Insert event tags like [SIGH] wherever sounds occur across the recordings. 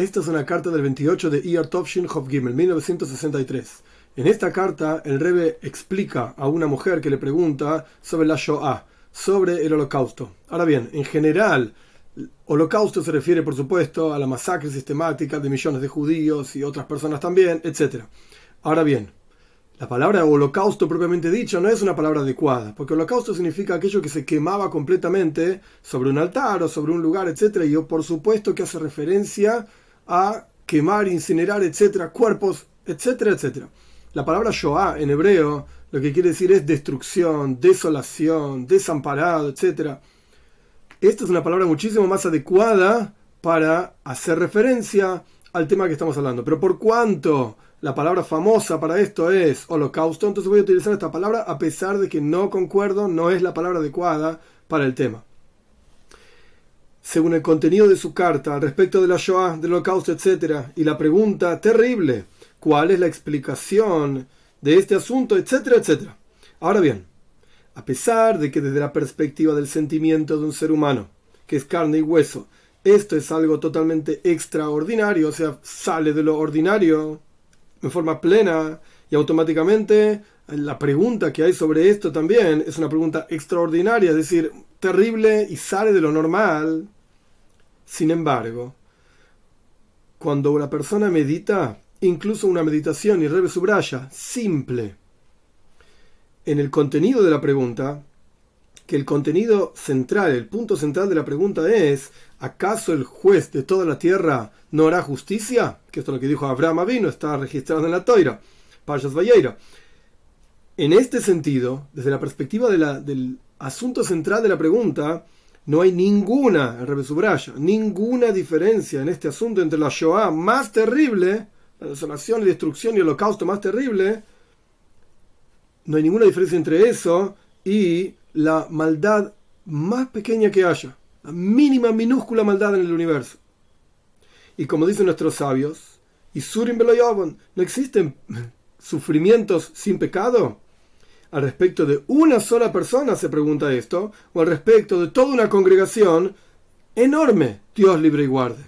Esta es una carta del 28 de Ir Tovshin 1963. En esta carta, el rebe explica a una mujer que le pregunta sobre la Shoah, sobre el holocausto. Ahora bien, en general, holocausto se refiere, por supuesto, a la masacre sistemática de millones de judíos y otras personas también, etc. Ahora bien, la palabra holocausto propiamente dicho no es una palabra adecuada, porque holocausto significa aquello que se quemaba completamente sobre un altar o sobre un lugar, etc. Y por supuesto que hace referencia a quemar, incinerar, etcétera, cuerpos, etcétera, etcétera. La palabra Shoah en hebreo lo que quiere decir es destrucción, desolación, desamparado, etcétera. Esta es una palabra muchísimo más adecuada para hacer referencia al tema que estamos hablando. Pero por cuanto la palabra famosa para esto es holocausto, entonces voy a utilizar esta palabra a pesar de que no concuerdo, no es la palabra adecuada para el tema según el contenido de su carta respecto de la Shoah, del holocausto, etc. Y la pregunta terrible, ¿cuál es la explicación de este asunto, etcétera, etcétera? Ahora bien, a pesar de que desde la perspectiva del sentimiento de un ser humano, que es carne y hueso, esto es algo totalmente extraordinario, o sea, sale de lo ordinario en forma plena y automáticamente la pregunta que hay sobre esto también es una pregunta extraordinaria, es decir, terrible y sale de lo normal. Sin embargo, cuando una persona medita, incluso una meditación, y Rebe subraya, simple, en el contenido de la pregunta, que el contenido central, el punto central de la pregunta es, ¿acaso el juez de toda la tierra no hará justicia? Que esto es lo que dijo Abraham Avino, está registrado en la Toira, Payas Valleira. En este sentido, desde la perspectiva la, del asunto central de la pregunta, no hay ninguna, el ninguna diferencia en este asunto entre la Shoah más terrible, la desolación, y destrucción y el holocausto más terrible. No hay ninguna diferencia entre eso y la maldad más pequeña que haya, la mínima, minúscula maldad en el universo. Y como dicen nuestros sabios, y Surim no existen [LAUGHS] sufrimientos sin pecado. ¿Al respecto de una sola persona se pregunta esto? ¿O al respecto de toda una congregación enorme? Dios libre y guarde.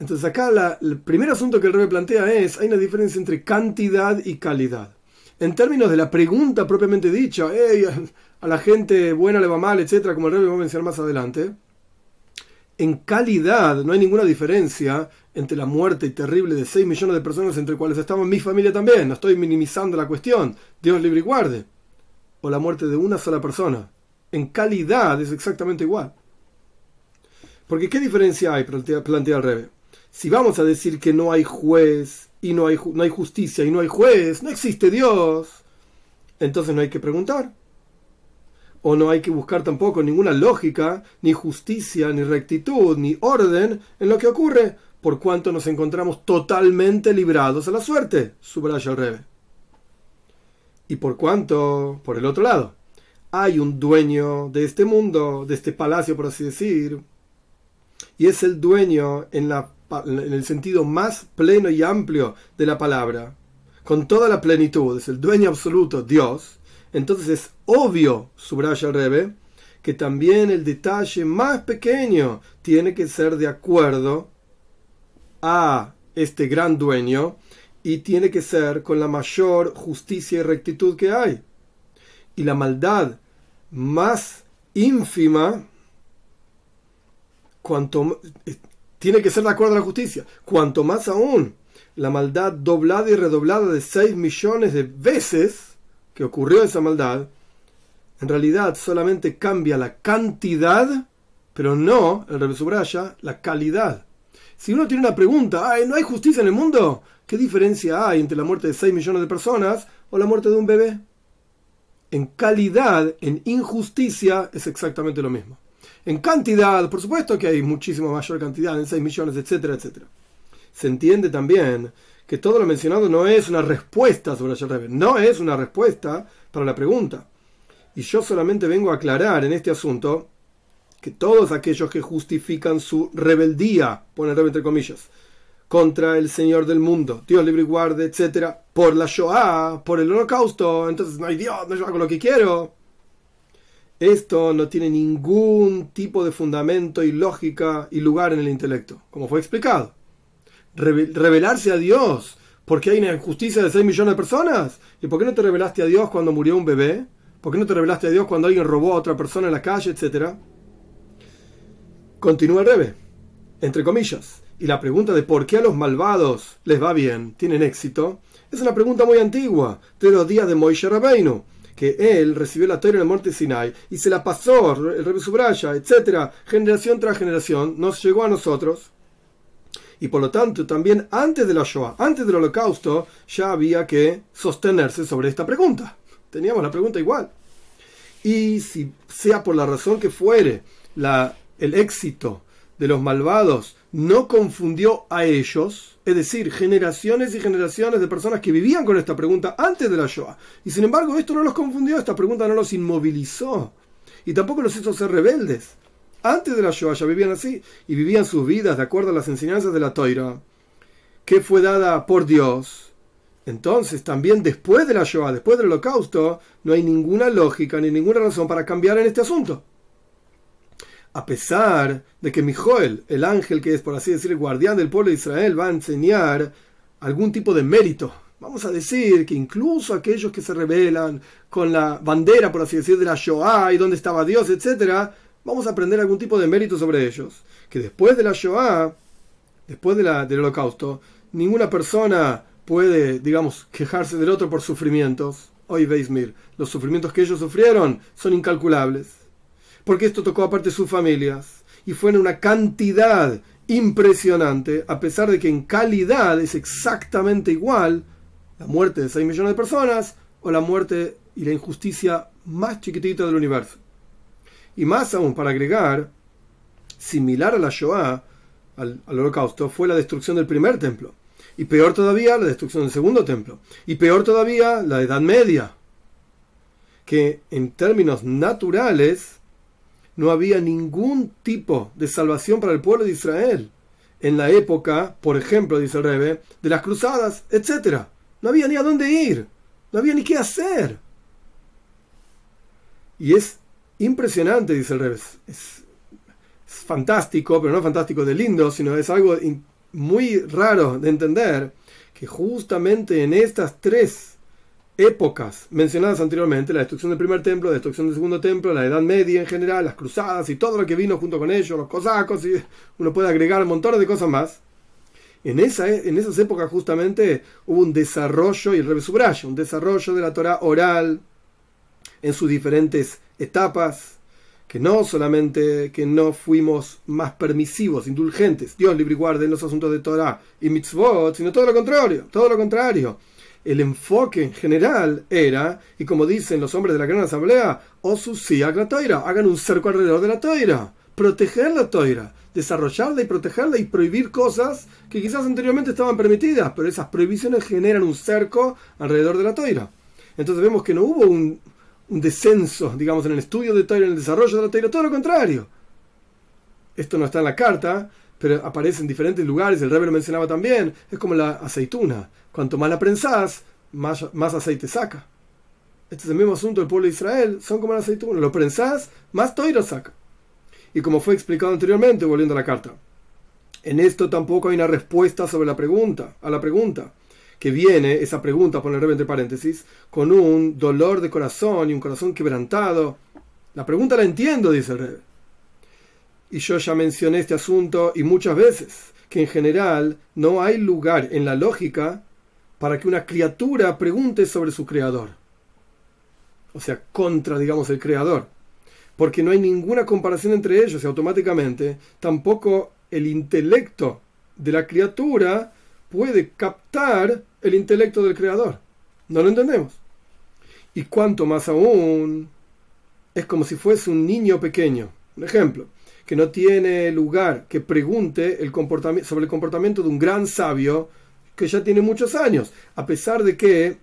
Entonces acá el primer asunto que el rey plantea es, hay una diferencia entre cantidad y calidad. En términos de la pregunta propiamente dicha, a la gente buena le va mal, etcétera, como el rey va a mencionar más adelante, en calidad no hay ninguna diferencia entre la muerte terrible de 6 millones de personas entre cuales estaba mi familia también. No estoy minimizando la cuestión. Dios libre y guarde. O la muerte de una sola persona. En calidad es exactamente igual. Porque ¿qué diferencia hay? Plantea el revés Si vamos a decir que no hay juez y no hay, no hay justicia y no hay juez, no existe Dios, entonces no hay que preguntar o no hay que buscar tampoco ninguna lógica, ni justicia, ni rectitud, ni orden en lo que ocurre, por cuanto nos encontramos totalmente librados a la suerte, subraya el Rebe. Y por cuanto, por el otro lado, hay un dueño de este mundo, de este palacio, por así decir, y es el dueño en, la, en el sentido más pleno y amplio de la palabra, con toda la plenitud, es el dueño absoluto, Dios, entonces es obvio, subraya el Rebe, que también el detalle más pequeño tiene que ser de acuerdo a este gran dueño y tiene que ser con la mayor justicia y rectitud que hay. Y la maldad más ínfima, cuanto tiene que ser de acuerdo a la justicia. Cuanto más aún la maldad doblada y redoblada de seis millones de veces, que ocurrió esa maldad, en realidad solamente cambia la cantidad, pero no, el subraya, la calidad. Si uno tiene una pregunta, Ay, ¿no hay justicia en el mundo? ¿Qué diferencia hay entre la muerte de 6 millones de personas o la muerte de un bebé? En calidad, en injusticia, es exactamente lo mismo. En cantidad, por supuesto que hay muchísima mayor cantidad, en 6 millones, etcétera, etcétera. Se entiende también que todo lo mencionado no es una respuesta sobre Rebbe, no es una respuesta para la pregunta. Y yo solamente vengo a aclarar en este asunto que todos aquellos que justifican su rebeldía, poner entre comillas, contra el Señor del mundo, Dios libre y guarde, etcétera, por la Shoah, por el holocausto, entonces no hay Dios, no yo hago lo que quiero. Esto no tiene ningún tipo de fundamento y lógica y lugar en el intelecto, como fue explicado revelarse a Dios porque hay una injusticia de 6 millones de personas. ¿Y por qué no te revelaste a Dios cuando murió un bebé? ¿Por qué no te revelaste a Dios cuando alguien robó a otra persona en la calle, etcétera? Continúa el Rebe, entre comillas. Y la pregunta de por qué a los malvados les va bien, tienen éxito, es una pregunta muy antigua, de los días de Moisés Rabbeinu, que él recibió la de en el monte Sinai y se la pasó, el Rebe subraya, etcétera, generación tras generación, nos llegó a nosotros y por lo tanto también antes de la Shoah, antes del holocausto, ya había que sostenerse sobre esta pregunta. Teníamos la pregunta igual. Y si sea por la razón que fuere, el éxito de los malvados no confundió a ellos, es decir, generaciones y generaciones de personas que vivían con esta pregunta antes de la Shoah. Y sin embargo, esto no los confundió, esta pregunta no los inmovilizó y tampoco los hizo ser rebeldes. Antes de la Shoah ya vivían así y vivían sus vidas de acuerdo a las enseñanzas de la Toira, que fue dada por Dios. Entonces, también después de la Shoah, después del holocausto, no hay ninguna lógica ni ninguna razón para cambiar en este asunto. A pesar de que Mijoel, el ángel que es, por así decir, el guardián del pueblo de Israel, va a enseñar algún tipo de mérito. Vamos a decir que incluso aquellos que se rebelan con la bandera, por así decir, de la Shoah y dónde estaba Dios, etc., vamos a aprender algún tipo de mérito sobre ellos. Que después de la Shoah, después de la, del holocausto, ninguna persona puede, digamos, quejarse del otro por sufrimientos. Hoy veis, mir, los sufrimientos que ellos sufrieron son incalculables. Porque esto tocó aparte sus familias y fue en una cantidad impresionante, a pesar de que en calidad es exactamente igual la muerte de 6 millones de personas o la muerte y la injusticia más chiquitita del universo. Y más aún, para agregar, similar a la Shoah, al, al, holocausto, fue la destrucción del primer templo. Y peor todavía, la destrucción del segundo templo. Y peor todavía, la Edad Media. Que en términos naturales, no había ningún tipo de salvación para el pueblo de Israel. En la época, por ejemplo, dice el Rebe, de las cruzadas, etc. No había ni a dónde ir. No había ni qué hacer. Y es impresionante, dice el revés. Es, fantástico, pero no fantástico de lindo, sino es algo muy raro de entender que justamente en estas tres épocas mencionadas anteriormente, la destrucción del primer templo, la destrucción del segundo templo, la Edad Media en general, las cruzadas y todo lo que vino junto con ellos, los cosacos, y uno puede agregar un montón de cosas más. En, en esas épocas justamente hubo un desarrollo, y el subraya, un desarrollo de la Torah oral, en sus diferentes etapas, que no solamente que no fuimos más permisivos, indulgentes, Dios libre y guarde en los asuntos de Torah y mitzvot, sino todo lo contrario, todo lo contrario. El enfoque en general era, y como dicen los hombres de la Gran Asamblea, o la toira, hagan un cerco alrededor de la toira, proteger la toira, desarrollarla y protegerla y prohibir cosas que quizás anteriormente estaban permitidas, pero esas prohibiciones generan un cerco alrededor de la toira. Entonces vemos que no hubo un, un descenso, digamos, en el estudio de Torah, en el desarrollo de la Torah, todo lo contrario. Esto no está en la carta, pero aparece en diferentes lugares, el rey lo mencionaba también, es como la aceituna, cuanto más la prensas, más, aceite saca. Este es el mismo asunto del pueblo de Israel, son como la aceituna, lo prensás, más toiro saca. Y como fue explicado anteriormente, volviendo a la carta, en esto tampoco hay una respuesta sobre la pregunta, a la pregunta que viene esa pregunta, poner entre paréntesis, con un dolor de corazón y un corazón quebrantado. La pregunta la entiendo, dice el rey. Y yo ya mencioné este asunto y muchas veces que en general no hay lugar en la lógica para que una criatura pregunte sobre su creador. O sea, contra, digamos, el creador. Porque no hay ninguna comparación entre ellos y automáticamente tampoco el intelecto de la criatura puede captar el intelecto del creador. No lo entendemos. Y cuanto más aún, es como si fuese un niño pequeño. Un ejemplo, que no tiene lugar que pregunte el comportamiento, sobre el comportamiento de un gran sabio que ya tiene muchos años, a pesar de que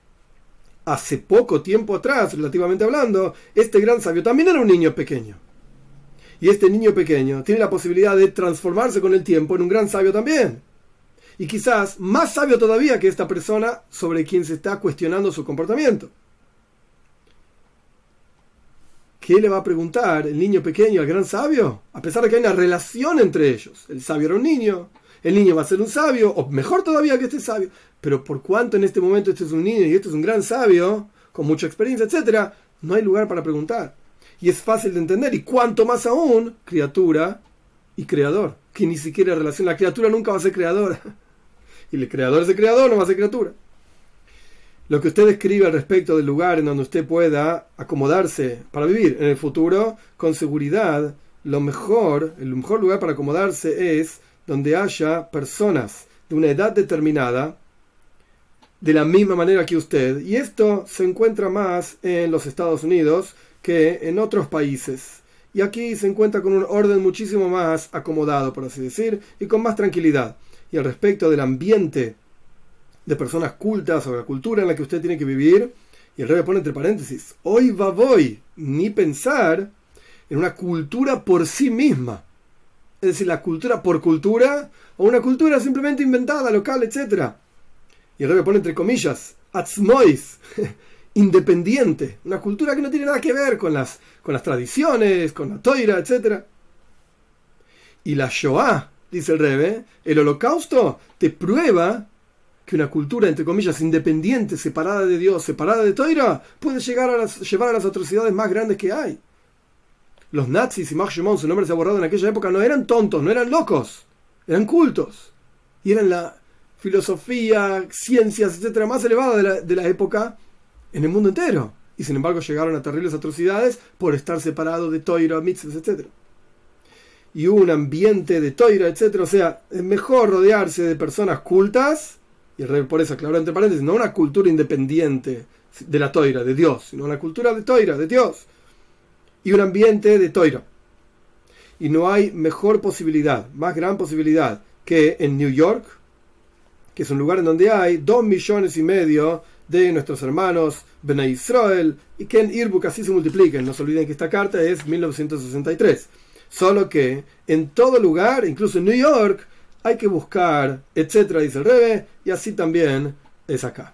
hace poco tiempo atrás, relativamente hablando, este gran sabio también era un niño pequeño. Y este niño pequeño tiene la posibilidad de transformarse con el tiempo en un gran sabio también y quizás más sabio todavía que esta persona sobre quien se está cuestionando su comportamiento. ¿Qué le va a preguntar el niño pequeño al gran sabio? A pesar de que hay una relación entre ellos. El sabio era un niño, el niño va a ser un sabio, o mejor todavía que este sabio. Pero por cuanto en este momento este es un niño y este es un gran sabio, con mucha experiencia, etc., no hay lugar para preguntar. Y es fácil de entender, y cuanto más aún, criatura y creador, que ni siquiera relación. La criatura nunca va a ser creadora. Y el creador es el creador, no va a criatura. Lo que usted escribe al respecto del lugar en donde usted pueda acomodarse para vivir en el futuro, con seguridad, lo mejor, el mejor lugar para acomodarse es donde haya personas de una edad determinada, de la misma manera que usted. Y esto se encuentra más en los Estados Unidos que en otros países. Y aquí se encuentra con un orden muchísimo más acomodado, por así decir, y con más tranquilidad y al respecto del ambiente de personas cultas o la cultura en la que usted tiene que vivir. Y el rey pone entre paréntesis, hoy va voy, ni pensar en una cultura por sí misma. Es decir, la cultura por cultura o una cultura simplemente inventada, local, etc. Y el rey pone entre comillas, atzmois, [LAUGHS] independiente, una cultura que no tiene nada que ver con las, con las tradiciones, con la toira, etc. Y la Shoah, dice el Rebe, el holocausto te prueba que una cultura, entre comillas, independiente, separada de Dios, separada de Toira, puede llegar a llevar a las atrocidades más grandes que hay. Los nazis y Max Schumann, su nombre se ha borrado en aquella época, no eran tontos, no eran locos, eran cultos. Y eran la filosofía, ciencias, etcétera, más elevada de la, época en el mundo entero. Y sin embargo llegaron a terribles atrocidades por estar separados de Toira, Mitzvah, etcétera y un ambiente de toira, etc. O sea, es mejor rodearse de personas cultas, y por eso aclaro entre paréntesis, no una cultura independiente de la toira, de Dios, sino una cultura de toira, de Dios, y un ambiente de toira. Y no hay mejor posibilidad, más gran posibilidad, que en New York, que es un lugar en donde hay dos millones y medio de nuestros hermanos Bene Israel, y que en Irbuk así se multipliquen. No se olviden que esta carta es 1963. Solo que en todo lugar, incluso en New York, hay que buscar, etcétera, dice el Rebe, y así también es acá.